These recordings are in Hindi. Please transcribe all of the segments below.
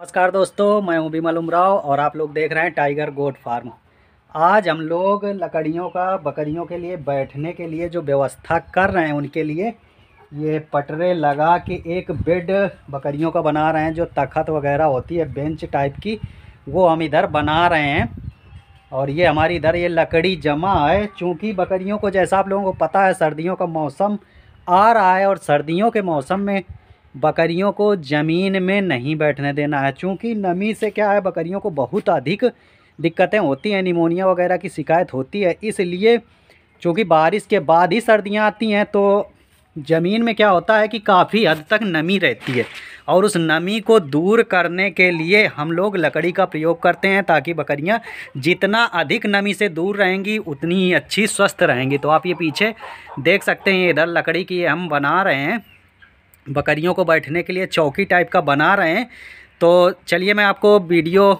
नमस्कार दोस्तों मैं हूं बिमल उमराव और आप लोग देख रहे हैं टाइगर गोट फार्म आज हम लोग लकड़ियों का बकरियों के लिए बैठने के लिए जो व्यवस्था कर रहे हैं उनके लिए ये पटरे लगा के एक बेड बकरियों का बना रहे हैं जो तखत वगैरह होती है बेंच टाइप की वो हम इधर बना रहे हैं और ये हमारी इधर ये लकड़ी जमा है चूँकि बकरियों को जैसा आप लोगों को पता है सर्दियों का मौसम आ रहा है और सर्दियों के मौसम में बकरियों को ज़मीन में नहीं बैठने देना है चूँकि नमी से क्या है बकरियों को बहुत अधिक दिक्कतें होती हैं निमोनिया वगैरह की शिकायत होती है इसलिए चूँकि बारिश के बाद ही सर्दियाँ आती हैं तो ज़मीन में क्या होता है कि काफ़ी हद तक नमी रहती है और उस नमी को दूर करने के लिए हम लोग लकड़ी का प्रयोग करते हैं ताकि बकरियां जितना अधिक नमी से दूर रहेंगी उतनी ही अच्छी स्वस्थ रहेंगी तो आप ये पीछे देख सकते हैं इधर लकड़ी की हम बना रहे हैं बकरियों को बैठने के लिए चौकी टाइप का बना रहे हैं तो चलिए मैं आपको वीडियो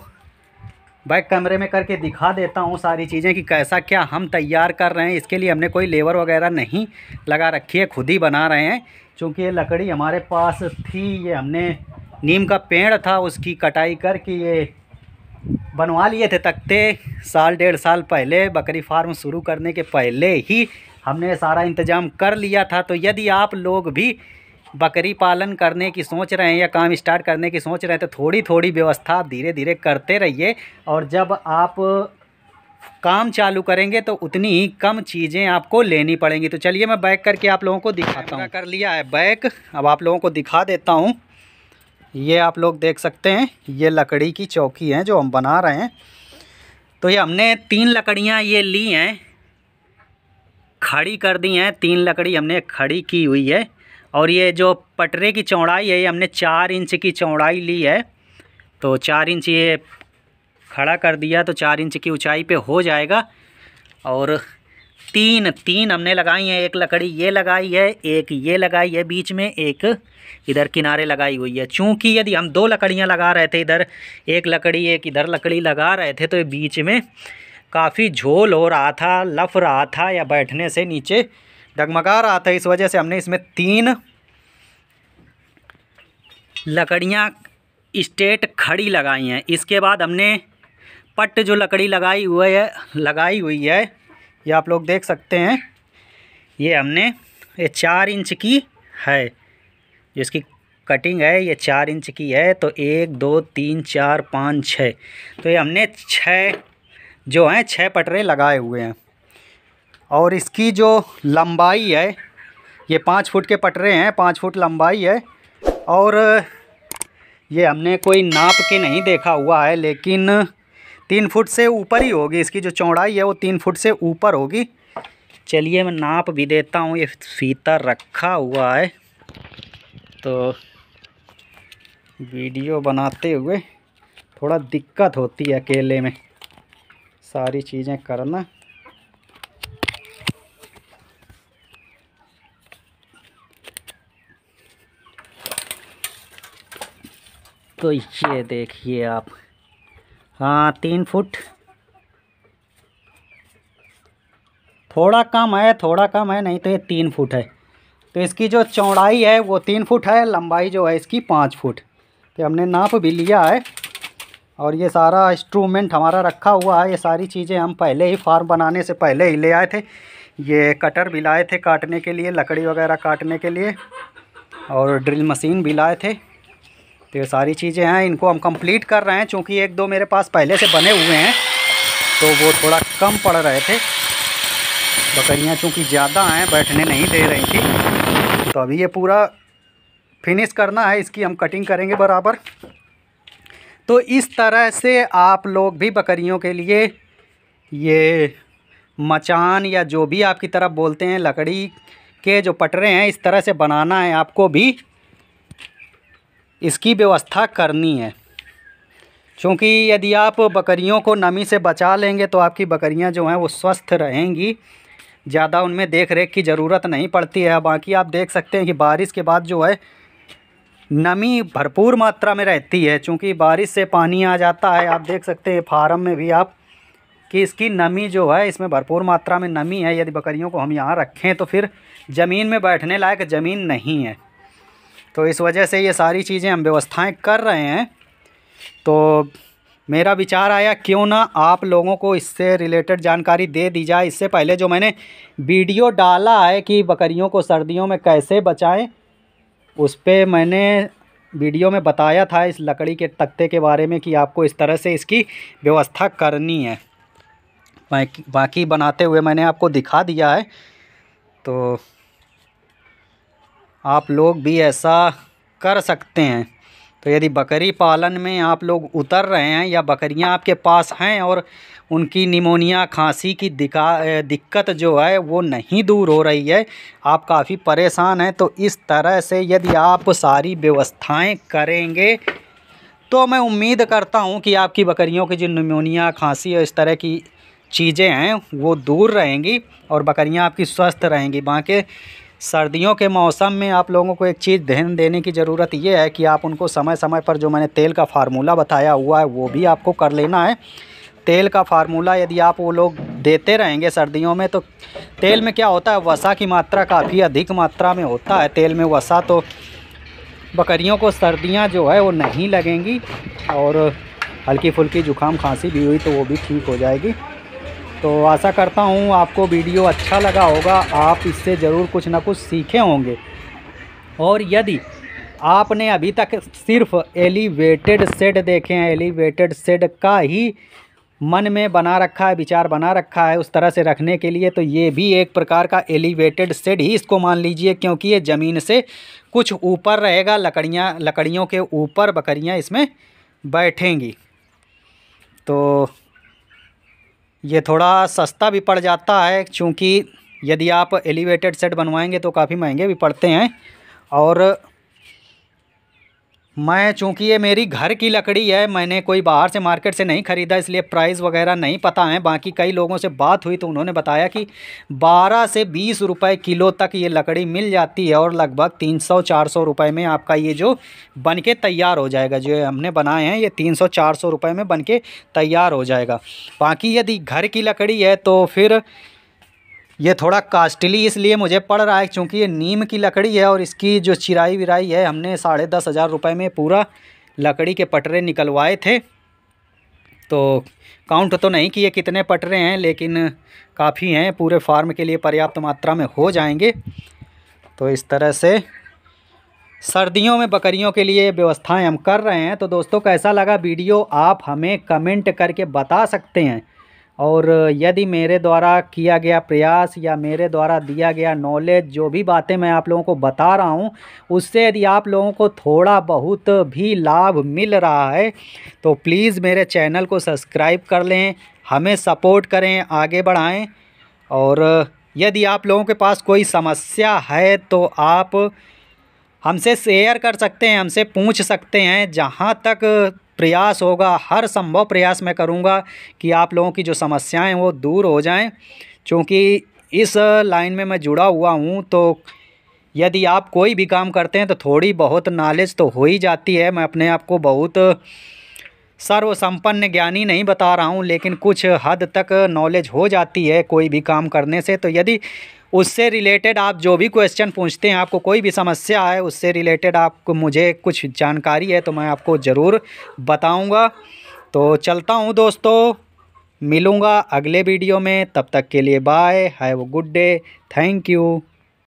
बैक कैमरे में करके दिखा देता हूँ सारी चीज़ें कि कैसा क्या हम तैयार कर रहे हैं इसके लिए हमने कोई लेबर वगैरह नहीं लगा रखी है खुद ही बना रहे हैं क्योंकि ये लकड़ी हमारे पास थी ये हमने नीम का पेड़ था उसकी कटाई करके ये बनवा लिए थे तख्ते साल डेढ़ साल पहले बकरी फार्म शुरू करने के पहले ही हमने सारा इंतज़ाम कर लिया था तो यदि आप लोग भी बकरी पालन करने की सोच रहे हैं या काम स्टार्ट करने की सोच रहे हैं तो थोड़ी थोड़ी व्यवस्था आप धीरे धीरे करते रहिए और जब आप काम चालू करेंगे तो उतनी ही कम चीज़ें आपको लेनी पड़ेंगी तो चलिए मैं बैक करके आप लोगों को दिखाता हूँ कर लिया है बैक अब आप लोगों को दिखा देता हूँ ये आप लोग देख सकते हैं ये लकड़ी की चौकी है जो हम बना रहे हैं तो ये हमने तीन लकड़ियाँ ये ली हैं खड़ी कर दी हैं तीन लकड़ी हमने खड़ी की हुई है और ये जो पटरे की चौड़ाई है ये हमने चार इंच की चौड़ाई ली है तो चार इंच ये खड़ा कर दिया तो चार इंच की ऊंचाई पे हो जाएगा और तीन तीन हमने लगाई हैं एक लकड़ी ये लगाई है एक ये लगाई है बीच में एक इधर किनारे लगाई हुई है चूँकि यदि हम दो लकड़ियाँ लगा रहे थे इधर एक लकड़ी एक इधर लकड़ी लगा रहे थे तो ये बीच में काफ़ी झोल हो रहा था लफ रहा था या बैठने से नीचे डगमगा रहा था इस वजह से हमने इसमें तीन लकड़ियाँ इस्टेट खड़ी लगाई हैं इसके बाद हमने पट जो लकड़ी लगाई हुई है लगाई हुई है ये आप लोग देख सकते हैं ये हमने ये चार इंच की है जो इसकी कटिंग है ये चार इंच की है तो एक दो तीन चार पाँच छः तो ये हमने छः जो हैं छः पटरे लगाए हुए हैं और इसकी जो लंबाई है ये पाँच फुट के पटरे हैं पाँच फुट लंबाई है और ये हमने कोई नाप के नहीं देखा हुआ है लेकिन तीन फुट से ऊपर ही होगी इसकी जो चौड़ाई है वो तीन फुट से ऊपर होगी चलिए मैं नाप भी देता हूँ ये फीता रखा हुआ है तो वीडियो बनाते हुए थोड़ा दिक्कत होती है अकेले में सारी चीज़ें करना तो ये देखिए आप हाँ तीन फुट थोड़ा कम है थोड़ा कम है नहीं तो ये तीन फुट है तो इसकी जो चौड़ाई है वो तीन फुट है लंबाई जो है इसकी पाँच फुट तो हमने नाप भी लिया है और ये सारा इंस्ट्रूमेंट हमारा रखा हुआ है ये सारी चीज़ें हम पहले ही फार्म बनाने से पहले ही ले आए थे ये कटर भी लाए थे काटने के लिए लकड़ी वगैरह काटने के लिए और ड्रिल मशीन भी लाए थे तो ये सारी चीज़ें हैं इनको हम कंप्लीट कर रहे हैं चूँकि एक दो मेरे पास पहले से बने हुए हैं तो वो थोड़ा कम पड़ रहे थे बकरियाँ चूँकि ज़्यादा हैं बैठने नहीं दे रही थी तो अभी ये पूरा फिनिश करना है इसकी हम कटिंग करेंगे बराबर तो इस तरह से आप लोग भी बकरियों के लिए ये मचान या जो भी आपकी तरफ बोलते हैं लकड़ी के जो पटरे हैं इस तरह से बनाना है आपको भी इसकी व्यवस्था करनी है क्योंकि यदि आप बकरियों को नमी से बचा लेंगे तो आपकी बकरियां जो हैं वो स्वस्थ रहेंगी ज़्यादा उनमें देख रेख की ज़रूरत नहीं पड़ती है बाकी आप देख सकते हैं कि बारिश के बाद जो है नमी भरपूर मात्रा में रहती है क्योंकि बारिश से पानी आ जाता है आप देख सकते हैं फार्म में भी आप कि इसकी नमी जो है इसमें भरपूर मात्रा में नमी है यदि बकरियों को हम यहाँ रखें तो फिर ज़मीन में बैठने लायक ज़मीन नहीं है तो इस वजह से ये सारी चीज़ें हम व्यवस्थाएँ कर रहे हैं तो मेरा विचार आया क्यों ना आप लोगों को इससे रिलेटेड जानकारी दे दी जाए इससे पहले जो मैंने वीडियो डाला है कि बकरियों को सर्दियों में कैसे बचाएं उस पर मैंने वीडियो में बताया था इस लकड़ी के तख्ते के बारे में कि आपको इस तरह से इसकी व्यवस्था करनी है बाकी बनाते हुए मैंने आपको दिखा दिया है तो आप लोग भी ऐसा कर सकते हैं तो यदि बकरी पालन में आप लोग उतर रहे हैं या बकरियां आपके पास हैं और उनकी निमोनिया खांसी की दिका दिक्कत जो है वो नहीं दूर हो रही है आप काफ़ी परेशान हैं तो इस तरह से यदि आप सारी व्यवस्थाएं करेंगे तो मैं उम्मीद करता हूं कि आपकी बकरियों की जो निमोनिया खांसी और इस तरह की चीज़ें हैं वो दूर रहेंगी और बकरियाँ आपकी स्वस्थ रहेंगी बाकी सर्दियों के मौसम में आप लोगों को एक चीज़ ध्यान देने की ज़रूरत ये है कि आप उनको समय समय पर जो मैंने तेल का फार्मूला बताया हुआ है वो भी आपको कर लेना है तेल का फार्मूला यदि आप वो लोग देते रहेंगे सर्दियों में तो तेल में क्या होता है वसा की मात्रा काफ़ी अधिक मात्रा में होता है तेल में वसा तो बकरियों को सर्दियाँ जो है वो नहीं लगेंगी और हल्की फुल्की जुकाम खांसी भी हुई तो वो भी ठीक हो जाएगी तो आशा करता हूँ आपको वीडियो अच्छा लगा होगा आप इससे ज़रूर कुछ ना कुछ सीखे होंगे और यदि आपने अभी तक सिर्फ एलिवेटेड सेड देखे हैं एलिवेटेड सेड का ही मन में बना रखा है विचार बना रखा है उस तरह से रखने के लिए तो ये भी एक प्रकार का एलिवेटेड सेड ही इसको मान लीजिए क्योंकि ये ज़मीन से कुछ ऊपर रहेगा लकड़ियाँ लकड़ियों के ऊपर बकरियाँ इसमें बैठेंगी तो ये थोड़ा सस्ता भी पड़ जाता है क्योंकि यदि आप एलिवेटेड सेट बनवाएंगे तो काफ़ी महंगे भी पड़ते हैं और मैं चूँकि ये मेरी घर की लकड़ी है मैंने कोई बाहर से मार्केट से नहीं ख़रीदा इसलिए प्राइस वगैरह नहीं पता है बाकी कई लोगों से बात हुई तो उन्होंने बताया कि 12 से 20 रुपए किलो तक ये लकड़ी मिल जाती है और लगभग 300-400 रुपए में आपका ये जो बन के तैयार हो जाएगा जो हमने बनाए हैं ये 300-400 रुपए में बन के तैयार हो जाएगा बाकी यदि घर की लकड़ी है तो फिर ये थोड़ा कास्टली इसलिए मुझे पड़ रहा है क्योंकि ये नीम की लकड़ी है और इसकी जो चिराई विराई है हमने साढ़े दस हज़ार रुपये में पूरा लकड़ी के पटरे निकलवाए थे तो काउंट तो नहीं कि ये कितने पटरे हैं लेकिन काफ़ी हैं पूरे फार्म के लिए पर्याप्त मात्रा में हो जाएंगे तो इस तरह से सर्दियों में बकरियों के लिए व्यवस्थाएँ हम कर रहे हैं तो दोस्तों कैसा लगा वीडियो आप हमें कमेंट करके बता सकते हैं और यदि मेरे द्वारा किया गया प्रयास या मेरे द्वारा दिया गया नॉलेज जो भी बातें मैं आप लोगों को बता रहा हूँ उससे यदि आप लोगों को थोड़ा बहुत भी लाभ मिल रहा है तो प्लीज़ मेरे चैनल को सब्सक्राइब कर लें हमें सपोर्ट करें आगे बढ़ाएं और यदि आप लोगों के पास कोई समस्या है तो आप हमसे शेयर कर सकते हैं हमसे पूछ सकते हैं जहाँ तक प्रयास होगा हर संभव प्रयास मैं करूँगा कि आप लोगों की जो समस्याएँ वो दूर हो जाएँ चूँकि इस लाइन में मैं जुड़ा हुआ हूँ तो यदि आप कोई भी काम करते हैं तो थोड़ी बहुत नॉलेज तो हो ही जाती है मैं अपने आप को बहुत सर्वसम्पन्न ज्ञानी नहीं बता रहा हूँ लेकिन कुछ हद तक नॉलेज हो जाती है कोई भी काम करने से तो यदि उससे रिलेटेड आप जो भी क्वेश्चन पूछते हैं आपको कोई भी समस्या है उससे रिलेटेड आपको मुझे कुछ जानकारी है तो मैं आपको ज़रूर बताऊँगा तो चलता हूँ दोस्तों मिलूँगा अगले वीडियो में तब तक के लिए bye have a good day thank you